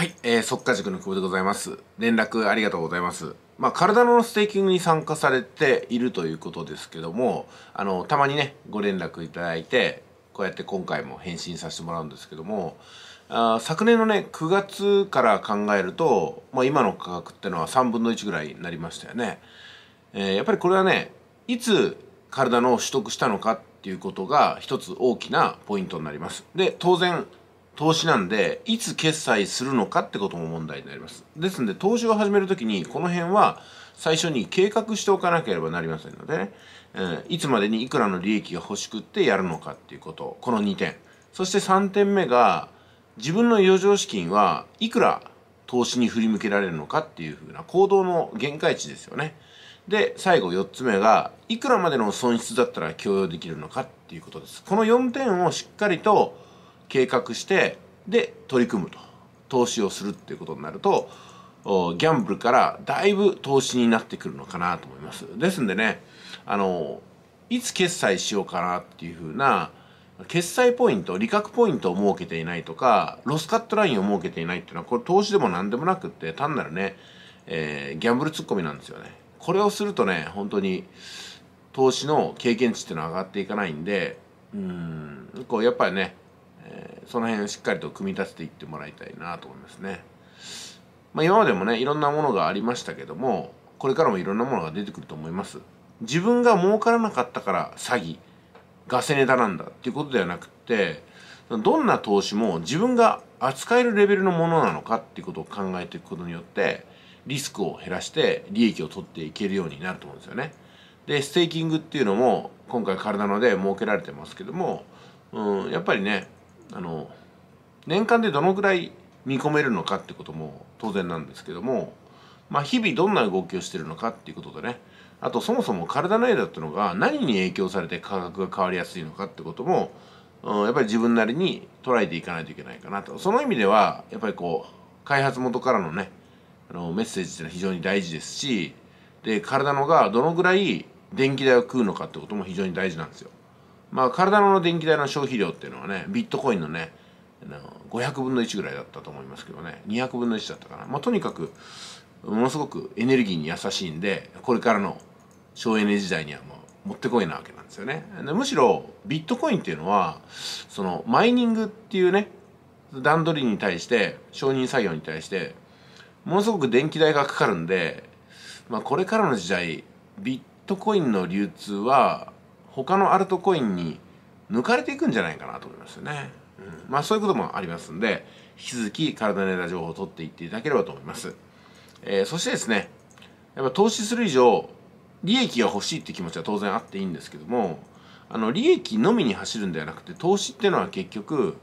はい、えー、速稼塾の久保でございます。連絡ありがとうございます。まあ、体のステーキングに参加されているということですけども、あの、たまにね、ご連絡いただいて、こうやって今回も返信させてもらうんですけども、あ昨年のね、9月から考えると、まあ、今の価格ってのは3分の1ぐらいになりましたよね。えー、やっぱりこれはね、いつ体の取得したのかっていうことが一つ大きなポイントになります。で、当然、投資なんで、いつ決済するのかってことも問題になります。ですので、投資を始めるときに、この辺は最初に計画しておかなければなりませんので、ね、えー、いつまでにいくらの利益が欲しくってやるのかっていうこと、この2点。そして3点目が、自分の余剰資金はいくら投資に振り向けられるのかっていうふうな行動の限界値ですよね。で、最後4つ目が、いくらまでの損失だったら許容できるのかっていうことです。この4点をしっかりと計画してで取り組むと投資をするっていうことになるとギャンブルからだいぶ投資になってくるのかなと思いますですんでねあのいつ決済しようかなっていうふうな決済ポイント利確ポイントを設けていないとかロスカットラインを設けていないっていうのはこれ投資でも何でもなくって単なるね、えー、ギャンブルツッコミなんですよねこれをするとね本当に投資の経験値っていうのは上がっていかないんでうんこうやっぱりねえー、その辺をしっかりと組み立てていってもらいたいなと思いますね。まあ、今までもねいろんなものがありましたけどもこれからもいろんなものが出てくると思います。自分が儲からなかったから詐欺ガセネタなんだっていうことではなくってどんな投資も自分が扱えるレベルのものなのかっていうことを考えていくことによってリスクを減らして利益を取っていけるようになると思うんですよね。でステーキングっていうのも今回体ので設けられてますけども、うん、やっぱりねあの年間でどのぐらい見込めるのかってことも当然なんですけども、まあ、日々どんな動きをしてるのかっていうことでねあとそもそも体のエだったのが何に影響されて価格が変わりやすいのかってことも、うん、やっぱり自分なりに捉えていかないといけないかなとその意味ではやっぱりこう開発元からのねあのメッセージっていうのは非常に大事ですしで体のがどのぐらい電気代を食うのかってことも非常に大事なんですよ。まあ、体の電気代の消費量っていうのはねビットコインのね500分の1ぐらいだったと思いますけどね200分の1だったかな、まあ、とにかくものすごくエネルギーに優しいんでこれからの省エネ時代にはもうもってこいなわけなんですよねでむしろビットコインっていうのはそのマイニングっていうね段取りに対して承認作業に対してものすごく電気代がかかるんで、まあ、これからの時代ビットコインの流通は他のアルトコインに抜かれていくんじゃないかなと思いますよね。うん、まあそういうこともありますんで、引き続き体の枝情報を取っていっていただければと思います。えー、そしてですね、やっぱ投資する以上、利益が欲しいって気持ちは当然あっていいんですけども、あの、利益のみに走るんではなくて、投資っていうのは結局、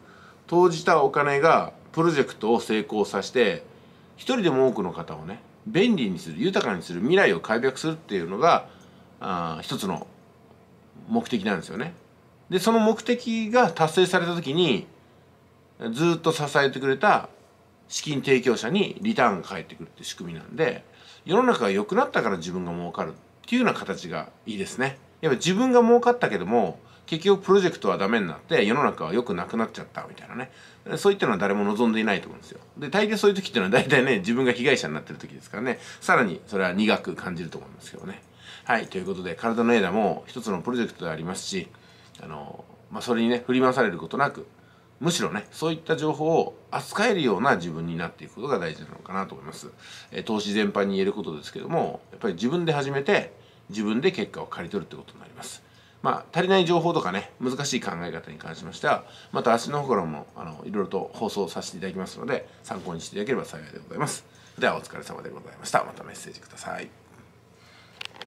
投じたお金がプロジェクトを成功させて、一人でも多くの方をね、便利にする、豊かにする、未来を改革するっていうのが、あ一つの目的なんですよねでその目的が達成された時にずっと支えてくれた資金提供者にリターンが返ってくるって仕組みなんで世の中が良くなったから自分が儲かるっていうような形がいいですねやっぱ自分が儲かったけども結局プロジェクトはダメになって世の中は良くなくなっちゃったみたいなねそういったのは誰も望んでいないと思うんですよで大抵そういう時っていうのは大体ね自分が被害者になってる時ですからねさらにそれは苦く感じると思うんですけどねはい、ということで、体の枝も一つのプロジェクトでありますし、あの、まあ、それにね、振り回されることなく、むしろね、そういった情報を扱えるような自分になっていくことが大事なのかなと思います。え投資全般に言えることですけども、やっぱり自分で始めて、自分で結果を刈り取るってことになります。まあ、足りない情報とかね、難しい考え方に関しましては、また足の方からも、あの、いろいろと放送させていただきますので、参考にしていただければ幸いでございます。では、お疲れ様でございました。またメッセージください。